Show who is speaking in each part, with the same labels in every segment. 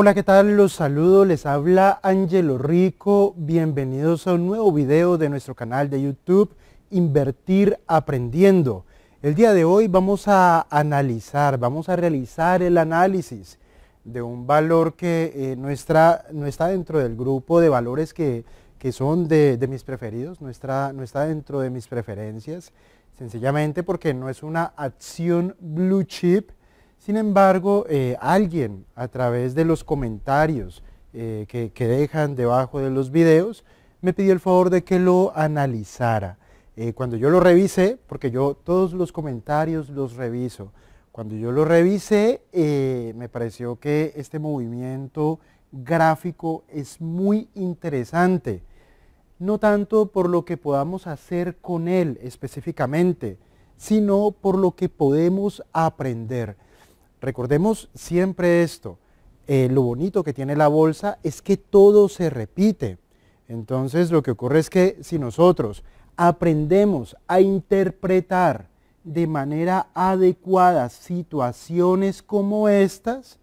Speaker 1: Hola, ¿qué tal? Los saludo, les habla Angelo Rico. Bienvenidos a un nuevo video de nuestro canal de YouTube, Invertir Aprendiendo. El día de hoy vamos a analizar, vamos a realizar el análisis de un valor que eh, no, está, dentro del grupo de valores que, son de, mis preferidos, no está dentro de mis preferencias, sencillamente porque no es una acción blue chip, sin embargo, eh, alguien a través de los comentarios eh, que, dejan debajo de los videos, me pidió el favor de que lo analizara. Eh, cuando yo lo revisé, porque yo todos los comentarios los reviso, cuando yo lo revisé, me pareció que este movimiento gráfico es muy interesante, no tanto por lo que podamos hacer con él específicamente, sino por lo que podemos aprender. Recordemos siempre esto, eh, lo bonito que tiene la bolsa es que todo se repite. Entonces lo que ocurre es que si nosotros aprendemos a interpretar de manera adecuada situaciones como estas,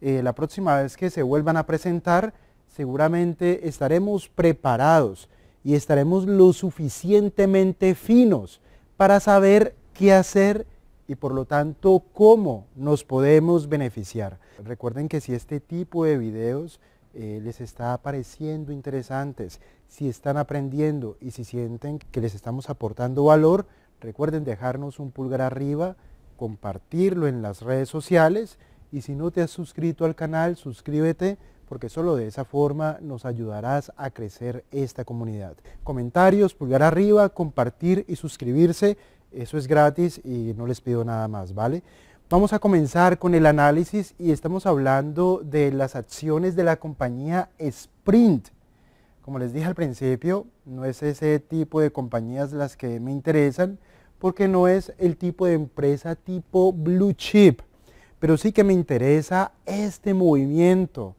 Speaker 1: eh, la próxima vez que se vuelvan a presentar, seguramente estaremos preparados y estaremos lo suficientemente finos para saber qué hacer y por lo tanto cómo nos podemos beneficiar. Recuerden que si este tipo de videos eh, les está pareciendo interesantes, si están aprendiendo y si sienten que les estamos aportando valor, recuerden dejarnos un pulgar arriba, compartirlo en las redes sociales y si no te has suscrito al canal, suscríbete porque solo de esa forma nos ayudarás a crecer esta comunidad. Comentarios, pulgar arriba, compartir y suscribirse eso es gratis y no les pido nada más, ¿vale? Vamos a comenzar con el análisis y estamos hablando de las acciones de la compañía Sprint. Como les dije al principio, no es ese tipo de compañías las que me interesan porque no es el tipo de empresa tipo blue chip, pero sí que me interesa este movimiento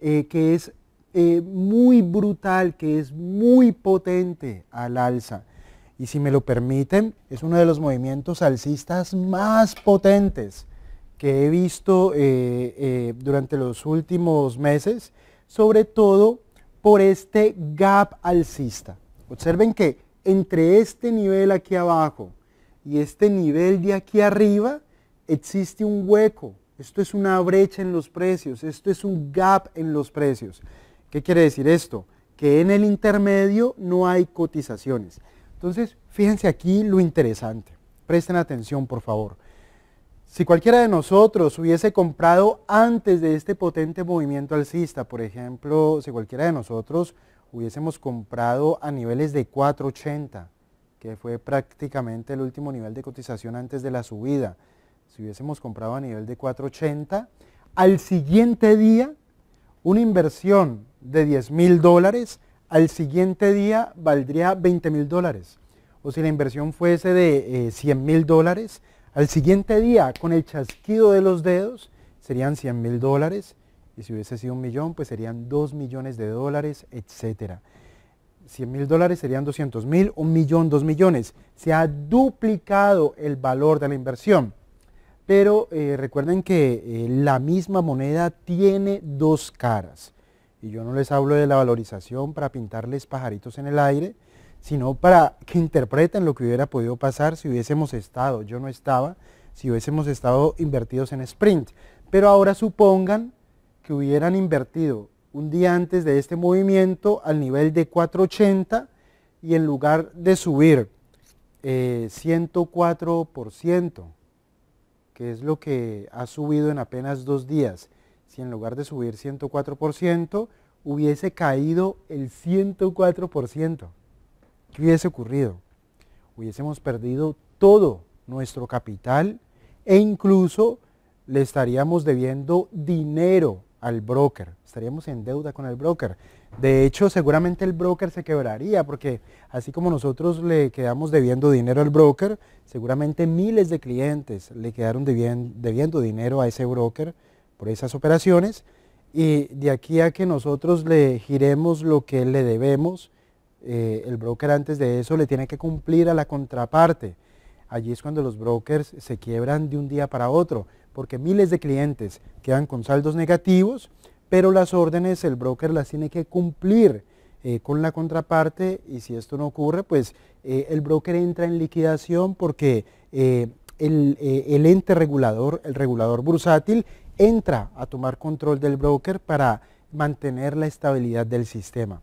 Speaker 1: eh, que es eh, muy brutal, que es muy potente al alza y si me lo permiten, es uno de los movimientos alcistas más potentes que he visto eh, eh, durante los últimos meses, sobre todo por este gap alcista. Observen que entre este nivel aquí abajo y este nivel de aquí arriba existe un hueco. Esto es una brecha en los precios, esto es un gap en los precios. ¿Qué quiere decir esto? Que en el intermedio no hay cotizaciones. Entonces, fíjense aquí lo interesante. Presten atención, por favor. Si cualquiera de nosotros hubiese comprado antes de este potente movimiento alcista, por ejemplo, si cualquiera de nosotros hubiésemos comprado a niveles de 4.80, que fue prácticamente el último nivel de cotización antes de la subida, si hubiésemos comprado a nivel de 4.80, al siguiente día una inversión de 10 mil dólares al siguiente día valdría 20 mil dólares. O si la inversión fuese de 100 eh, mil dólares, al siguiente día, con el chasquido de los dedos, serían 100 mil dólares. Y si hubiese sido un millón, pues serían 2 millones de dólares, etcétera. 100 mil dólares serían 200 mil, un millón, dos millones. Se ha duplicado el valor de la inversión. Pero eh, recuerden que eh, la misma moneda tiene dos caras. Y yo no les hablo de la valorización para pintarles pajaritos en el aire, sino para que interpreten lo que hubiera podido pasar si hubiésemos estado, yo no estaba, si hubiésemos estado invertidos en sprint. Pero ahora supongan que hubieran invertido un día antes de este movimiento al nivel de 480 y en lugar de subir 104%, eh, que es lo que ha subido en apenas dos días, si en lugar de subir 104%, hubiese caído el 104%. ¿Qué hubiese ocurrido? Hubiésemos perdido todo nuestro capital e incluso le estaríamos debiendo dinero al broker, estaríamos en deuda con el broker. De hecho, seguramente el broker se quebraría porque así como nosotros le quedamos debiendo dinero al broker, seguramente miles de clientes le quedaron debiendo, debiendo dinero a ese broker por esas operaciones y de aquí a que nosotros le giremos lo que le debemos, eh, el broker antes de eso le tiene que cumplir a la contraparte. Allí es cuando los brokers se quiebran de un día para otro, porque miles de clientes quedan con saldos negativos, pero las órdenes el broker las tiene que cumplir eh, con la contraparte y si esto no ocurre, pues eh, el broker entra en liquidación porque el, el ente regulador, el regulador bursátil, entra a tomar control del broker para mantener la estabilidad del sistema.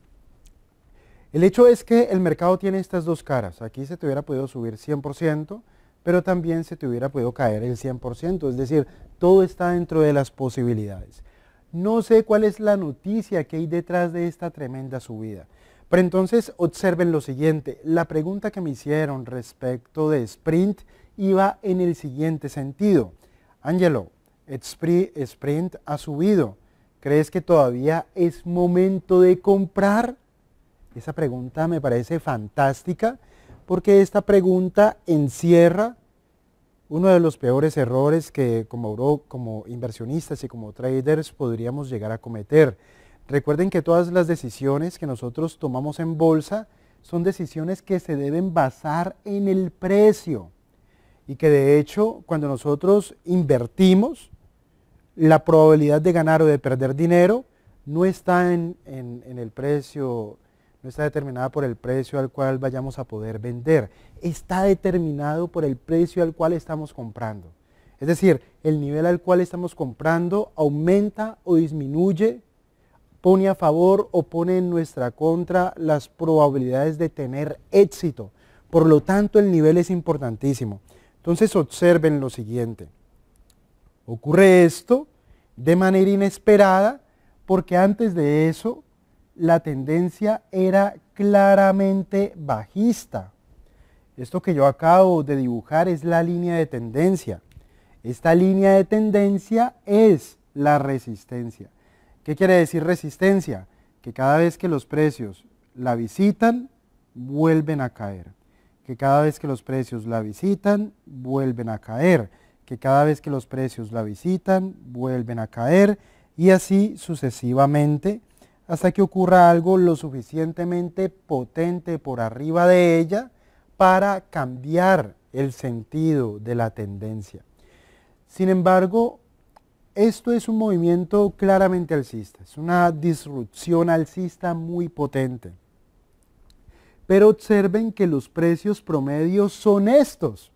Speaker 1: El hecho es que el mercado tiene estas dos caras. Aquí se te hubiera podido subir 100%, pero también se te hubiera podido caer el 100%. Es decir, todo está dentro de las posibilidades. No sé cuál es la noticia que hay detrás de esta tremenda subida. Pero entonces observen lo siguiente. La pregunta que me hicieron respecto de Sprint iba en el siguiente sentido. Angelo, Sprint ha subido. ¿Crees que todavía es momento de comprar? Esa pregunta me parece fantástica porque esta pregunta encierra uno de los peores errores que como, como inversionistas y como traders podríamos llegar a cometer. Recuerden que todas las decisiones que nosotros tomamos en bolsa son decisiones que se deben basar en el precio y que de hecho cuando nosotros invertimos, la probabilidad de ganar o de perder dinero no está en, el precio, no está determinada por el precio al cual vayamos a poder vender, está determinado por el precio al cual estamos comprando. Es decir, el nivel al cual estamos comprando aumenta o disminuye, pone a favor o pone en nuestra contra las probabilidades de tener éxito. Por lo tanto, el nivel es importantísimo. Entonces observen lo siguiente. Ocurre esto de manera inesperada porque antes de eso la tendencia era claramente bajista. Esto que yo acabo de dibujar es la línea de tendencia. Esta línea de tendencia es la resistencia. ¿Qué quiere decir resistencia? Que cada vez que los precios la visitan, vuelven a caer que cada vez que los precios la visitan, vuelven a caer, que cada vez que los precios la visitan, vuelven a caer, y así sucesivamente, hasta que ocurra algo lo suficientemente potente por arriba de ella para cambiar el sentido de la tendencia. Sin embargo, esto es un movimiento claramente alcista, es una disrupción alcista muy potente. Pero observen que los precios promedios son estos.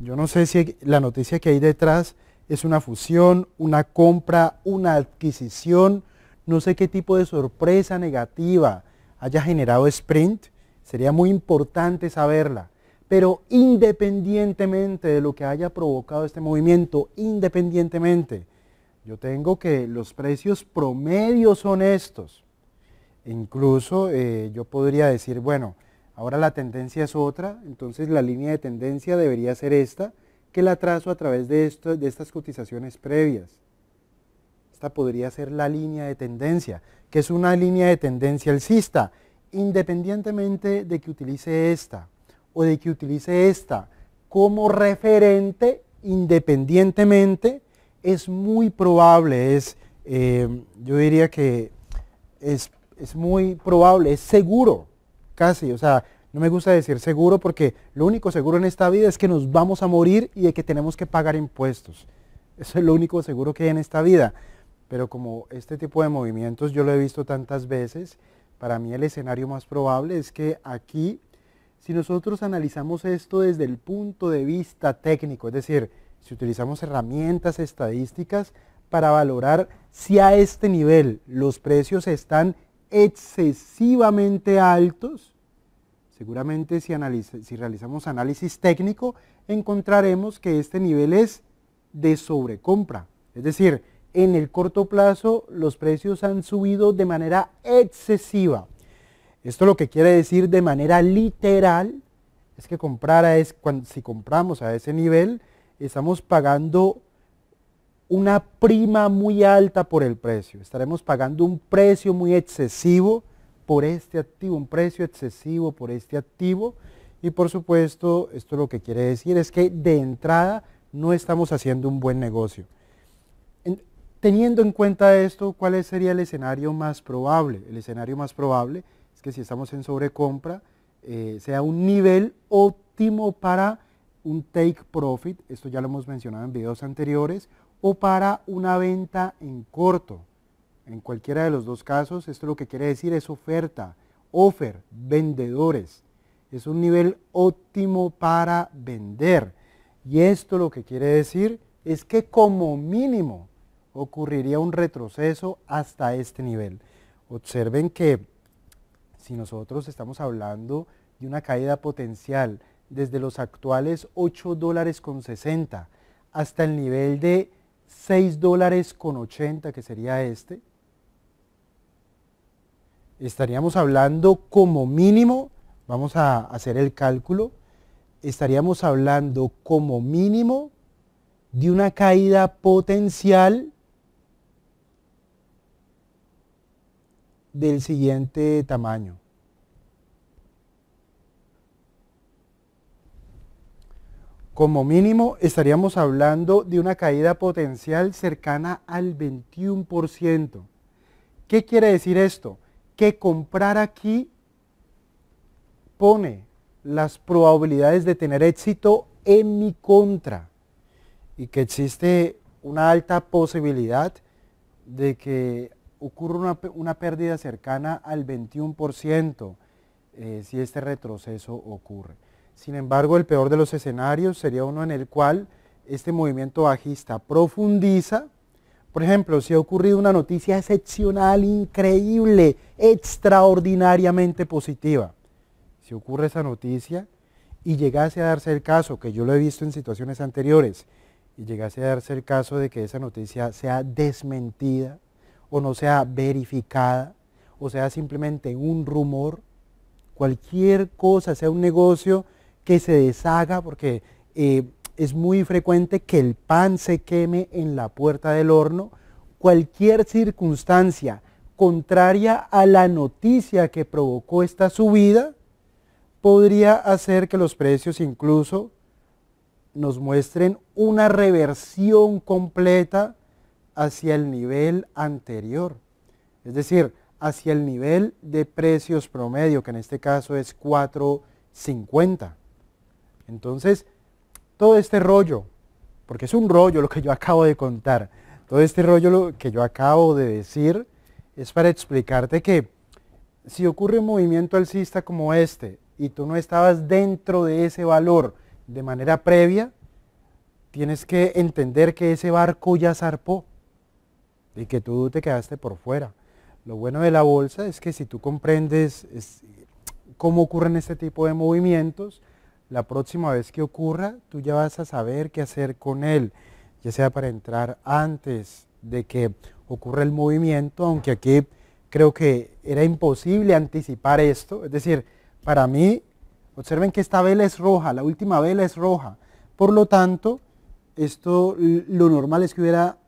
Speaker 1: Yo no sé si la noticia que hay detrás es una fusión, una compra, una adquisición, no sé qué tipo de sorpresa negativa haya generado Sprint, sería muy importante saberla. Pero independientemente de lo que haya provocado este movimiento, independientemente, yo tengo que los precios promedios son estos. Incluso eh, yo podría decir, bueno, ahora la tendencia es otra, entonces la línea de tendencia debería ser esta, que la trazo a través de, esto, de estas cotizaciones previas. Esta podría ser la línea de tendencia, que es una línea de tendencia alcista, independientemente de que utilice esta o de que utilice esta como referente independientemente, es muy probable, es, eh, yo diría que es es muy probable, es seguro, casi, o sea, no me gusta decir seguro porque lo único seguro en esta vida es que nos vamos a morir y de que tenemos que pagar impuestos. Eso es lo único seguro que hay en esta vida. Pero como este tipo de movimientos yo lo he visto tantas veces, para mí el escenario más probable es que aquí, si nosotros analizamos esto desde el punto de vista técnico, es decir, si utilizamos herramientas estadísticas para valorar si a este nivel los precios están excesivamente altos, seguramente si, realizamos análisis técnico, encontraremos que este nivel es de sobrecompra. Es decir, en el corto plazo los precios han subido de manera excesiva. Esto lo que quiere decir de manera literal es que comprar a es, si compramos a ese nivel, estamos pagando una prima muy alta por el precio. Estaremos pagando un precio muy excesivo por este activo, un precio excesivo por este activo. Y por supuesto, esto lo que quiere decir es que de entrada no estamos haciendo un buen negocio. Teniendo en cuenta esto, ¿cuál sería el escenario más probable? El escenario más probable es que si estamos en sobrecompra, eh, sea un nivel óptimo para un take profit, esto ya lo hemos mencionado en videos anteriores, o para una venta en corto. En cualquiera de los dos casos, esto lo que quiere decir es oferta, offer, vendedores. Es un nivel óptimo para vender. Y esto lo que quiere decir es que como mínimo ocurriría un retroceso hasta este nivel. Observen que si nosotros estamos hablando de una caída potencial desde los actuales 8 dólares con 60 hasta el nivel de 6 dólares con 80, que sería este, estaríamos hablando como mínimo, vamos a hacer el cálculo, estaríamos hablando como mínimo de una caída potencial del siguiente tamaño. Como mínimo estaríamos hablando de una caída potencial cercana al 21%. ¿Qué quiere decir esto? Que comprar aquí pone las probabilidades de tener éxito en mi contra y que existe una alta posibilidad de que ocurra una, pérdida cercana al 21% eh, si este retroceso ocurre. Sin embargo, el peor de los escenarios sería uno en el cual este movimiento bajista profundiza. Por ejemplo, si ha ocurrido una noticia excepcional, increíble, extraordinariamente positiva. Si ocurre esa noticia y llegase a darse el caso, que yo lo he visto en situaciones anteriores, y llegase a darse el caso de que esa noticia sea desmentida o no sea verificada o sea simplemente un rumor, cualquier cosa, sea un negocio que se deshaga porque eh, es muy frecuente que el pan se queme en la puerta del horno. Cualquier circunstancia contraria a la noticia que provocó esta subida podría hacer que los precios incluso nos muestren una reversión completa hacia el nivel anterior, es decir, hacia el nivel de precios promedio, que en este caso es 450. Entonces, todo este rollo, porque es un rollo lo que yo acabo de contar, todo este rollo que yo acabo de decir es para explicarte que si ocurre un movimiento alcista como este y tú no estabas dentro de ese valor de manera previa, tienes que entender que ese barco ya zarpó y que tú te quedaste por fuera. Lo bueno de la bolsa es que si tú comprendes cómo ocurren este tipo de movimientos, la próxima vez que ocurra, tú ya vas a saber qué hacer con él, ya sea para entrar antes de que ocurra el movimiento, aunque aquí creo que era imposible anticipar esto. Es decir, para mí, observen que esta vela es roja, la última vela es roja. Por lo tanto, esto lo normal es que hubiera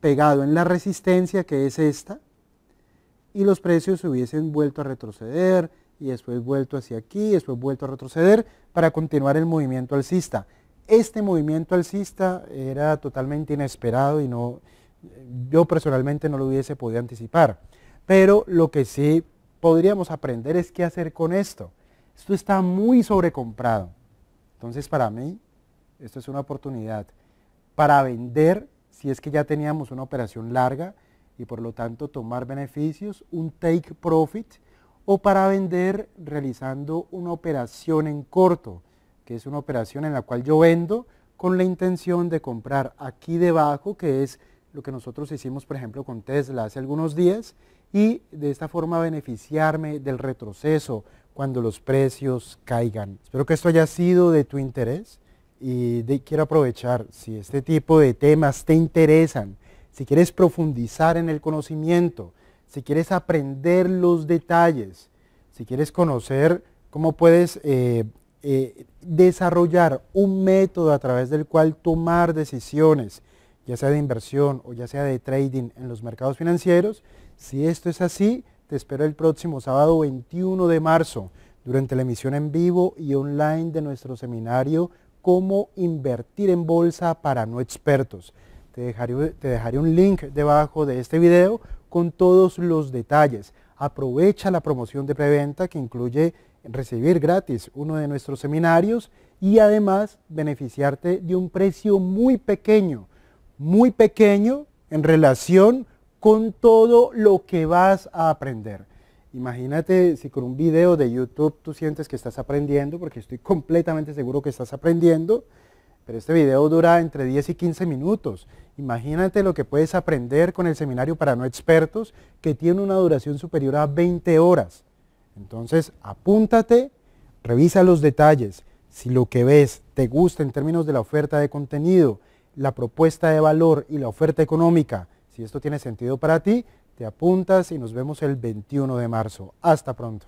Speaker 1: pegado en la resistencia, que es esta, y los precios se hubiesen vuelto a retroceder, y después vuelto hacia aquí, después vuelto a retroceder para continuar el movimiento alcista. Este movimiento alcista era totalmente inesperado y no, yo personalmente no lo hubiese podido anticipar. Pero lo que sí podríamos aprender es qué hacer con esto. Esto está muy sobrecomprado. Entonces para mí, esto es una oportunidad para vender, si es que ya teníamos una operación larga y por lo tanto tomar beneficios, un take profit, o para vender realizando una operación en corto, que es una operación en la cual yo vendo con la intención de comprar aquí debajo, que es lo que nosotros hicimos, por ejemplo, con Tesla hace algunos días, y de esta forma beneficiarme del retroceso cuando los precios caigan. Espero que esto haya sido de tu interés y quiero aprovechar, si este tipo de temas te interesan, si quieres profundizar en el conocimiento, si quieres aprender los detalles, si quieres conocer cómo puedes eh, eh, desarrollar un método a través del cual tomar decisiones, ya sea de inversión o ya sea de trading en los mercados financieros, si esto es así, te espero el próximo sábado 21 de marzo durante la emisión en vivo y online de nuestro seminario Cómo invertir en bolsa para no expertos. Te dejaré, te dejaré un link debajo de este video con todos los detalles. Aprovecha la promoción de preventa que incluye recibir gratis uno de nuestros seminarios y además beneficiarte de un precio muy pequeño, muy pequeño en relación con todo lo que vas a aprender. Imagínate si con un video de YouTube tú sientes que estás aprendiendo, porque estoy completamente seguro que estás aprendiendo, pero este video dura entre 10 y 15 minutos. Imagínate lo que puedes aprender con el seminario para no expertos que tiene una duración superior a 20 horas. Entonces, apúntate, revisa los detalles. Si lo que ves te gusta en términos de la oferta de contenido, la propuesta de valor y la oferta económica, si esto tiene sentido para ti, te apuntas y nos vemos el 21 de marzo. Hasta pronto.